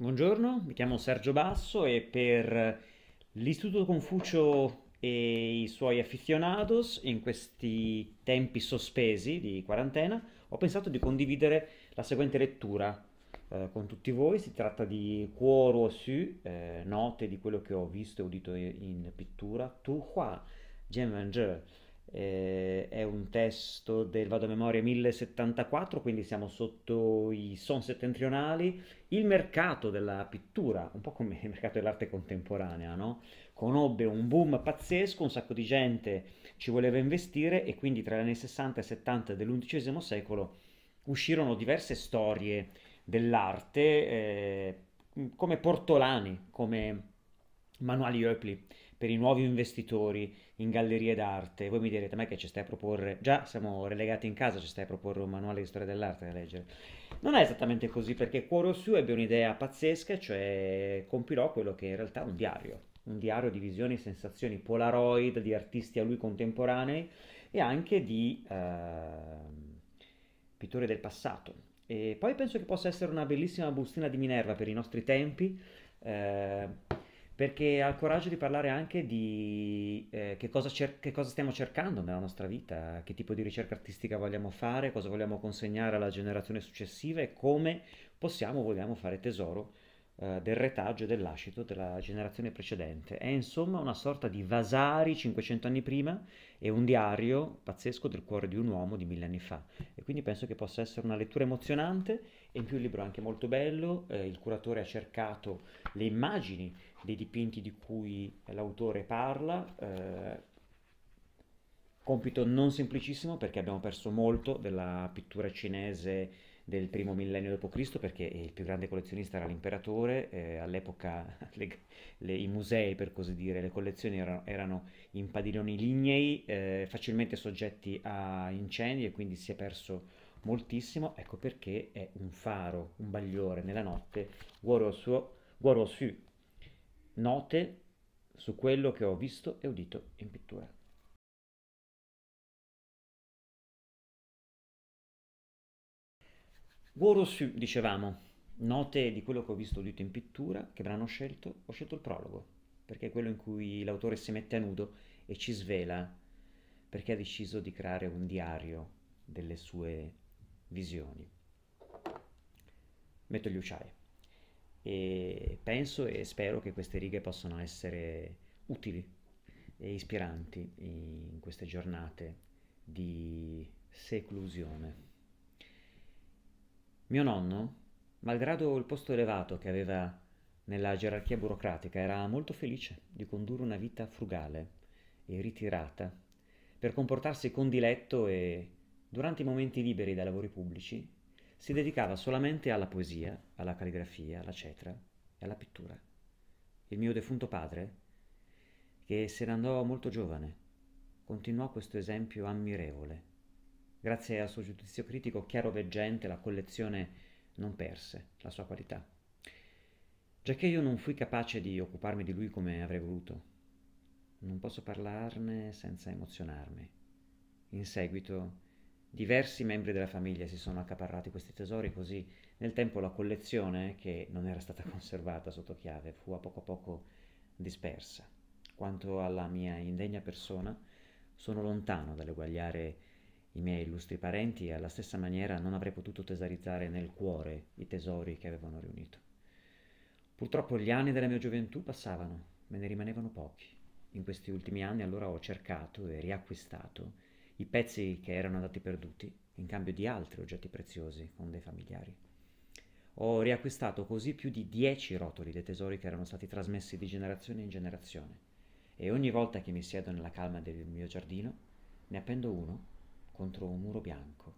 Buongiorno, mi chiamo Sergio Basso e per l'Istituto Confucio e i suoi aficionados in questi tempi sospesi di quarantena ho pensato di condividere la seguente lettura eh, con tutti voi. Si tratta di Cuoro Su, eh, note di quello che ho visto e udito in pittura, Tu Hua, Jian Wenzhe eh, è un testo del, vado a memoria, 1074, quindi siamo sotto i son settentrionali, il mercato della pittura, un po' come il mercato dell'arte contemporanea, no? conobbe un boom pazzesco, un sacco di gente ci voleva investire e quindi tra gli anni 60 e 70 dell'undicesimo secolo uscirono diverse storie dell'arte eh, come portolani, come manuali Oepli per i nuovi investitori in gallerie d'arte, voi mi direte, ma che ci stai a proporre? Già siamo relegati in casa, ci stai a proporre un manuale di storia dell'arte da leggere. Non è esattamente così perché Cuore Su ebbe un'idea pazzesca, cioè compilò quello che in realtà è un diario, un diario di visioni e sensazioni polaroid di artisti a lui contemporanei e anche di eh, pittori del passato. E poi penso che possa essere una bellissima bustina di Minerva per i nostri tempi. Eh, perché ha il coraggio di parlare anche di eh, che, cosa cer- che, cosa stiamo cercando nella nostra vita, che tipo di ricerca artistica vogliamo fare, cosa vogliamo consegnare alla generazione successiva e come possiamo, vogliamo fare tesoro eh, del retaggio e dell'ascito della generazione precedente. È insomma una sorta di Vasari 500 anni prima e un diario pazzesco del cuore di un uomo di mille anni fa. E quindi penso che possa essere una lettura emozionante e in più il libro è anche molto bello, eh, il curatore ha cercato le immagini dei dipinti di cui l'autore parla. Eh, compito non semplicissimo perché abbiamo perso molto della pittura cinese del primo millennio d.C. perché il più grande collezionista era l'imperatore, eh, all'epoca le, le, i musei per così dire, le collezioni erano, erano in padiglioni lignei, eh, facilmente soggetti a incendi e quindi si è perso moltissimo, ecco perché è un faro, un bagliore nella notte, guarò su note su quello che ho visto e udito in pittura. Gorosu, dicevamo, note di quello che ho visto udito in pittura, che brano ho scelto? Ho scelto il prologo, perché è quello in cui l'autore si mette a nudo e ci svela perché ha deciso di creare un diario delle sue visioni. Metto gli uciai e penso e spero che queste righe possano essere utili e ispiranti in queste giornate di seclusione. Mio nonno, malgrado il posto elevato che aveva nella gerarchia burocratica, era molto felice di condurre una vita frugale e ritirata, per comportarsi con diletto e, durante i momenti liberi dai lavori pubblici, si dedicava solamente alla poesia, alla calligrafia, alla cetra e alla pittura. Il mio defunto padre, che se ne andò molto giovane, continuò questo esempio ammirevole Grazie al suo giudizio critico chiaro veggente la collezione non perse la sua qualità. Giacché io non fui capace di occuparmi di lui come avrei voluto, non posso parlarne senza emozionarmi. In seguito diversi membri della famiglia si sono accaparrati questi tesori così nel tempo la collezione, che non era stata conservata sotto chiave, fu a poco a poco dispersa. Quanto alla mia indegna persona, sono lontano dall'eguagliare i miei illustri parenti e alla stessa maniera non avrei potuto tesarizzare nel cuore i tesori che avevano riunito. Purtroppo gli anni della mia gioventù passavano, me ne rimanevano pochi. In questi ultimi anni allora ho cercato e riacquistato i pezzi che erano andati perduti in cambio di altri oggetti preziosi con dei familiari. Ho riacquistato così più di dieci rotoli dei tesori che erano stati trasmessi di generazione in generazione e ogni volta che mi siedo nella calma del mio giardino ne appendo uno contro un muro bianco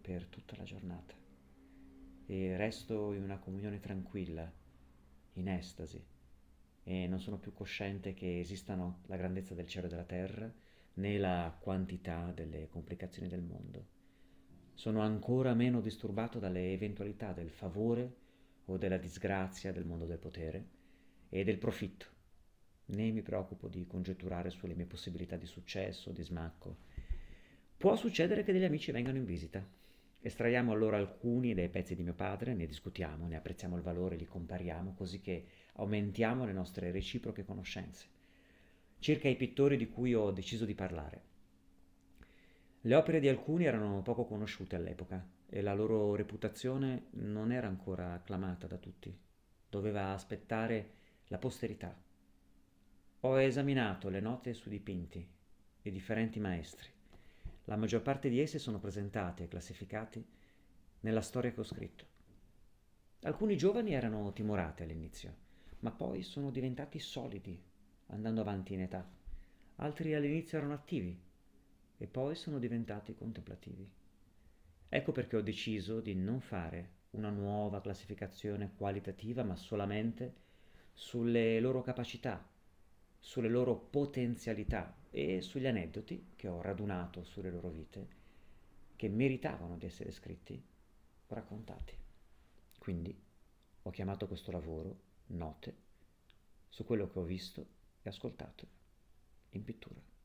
per tutta la giornata e resto in una comunione tranquilla, in estasi, e non sono più cosciente che esistano la grandezza del cielo e della terra né la quantità delle complicazioni del mondo. Sono ancora meno disturbato dalle eventualità del favore o della disgrazia del mondo del potere e del profitto, né mi preoccupo di congetturare sulle mie possibilità di successo, di smacco, Può succedere che degli amici vengano in visita. Estraiamo allora alcuni dei pezzi di mio padre, ne discutiamo, ne apprezziamo il valore, li compariamo, così che aumentiamo le nostre reciproche conoscenze. Circa i pittori di cui ho deciso di parlare. Le opere di alcuni erano poco conosciute all'epoca e la loro reputazione non era ancora acclamata da tutti. Doveva aspettare la posterità. Ho esaminato le note su dipinti di differenti maestri la maggior parte di esse sono presentate e classificate nella storia che ho scritto. Alcuni giovani erano timorati all'inizio, ma poi sono diventati solidi andando avanti in età. Altri all'inizio erano attivi e poi sono diventati contemplativi. Ecco perché ho deciso di non fare una nuova classificazione qualitativa, ma solamente sulle loro capacità sulle loro potenzialità e sugli aneddoti che ho radunato sulle loro vite, che meritavano di essere scritti, raccontati. Quindi ho chiamato questo lavoro Note su quello che ho visto e ascoltato in pittura.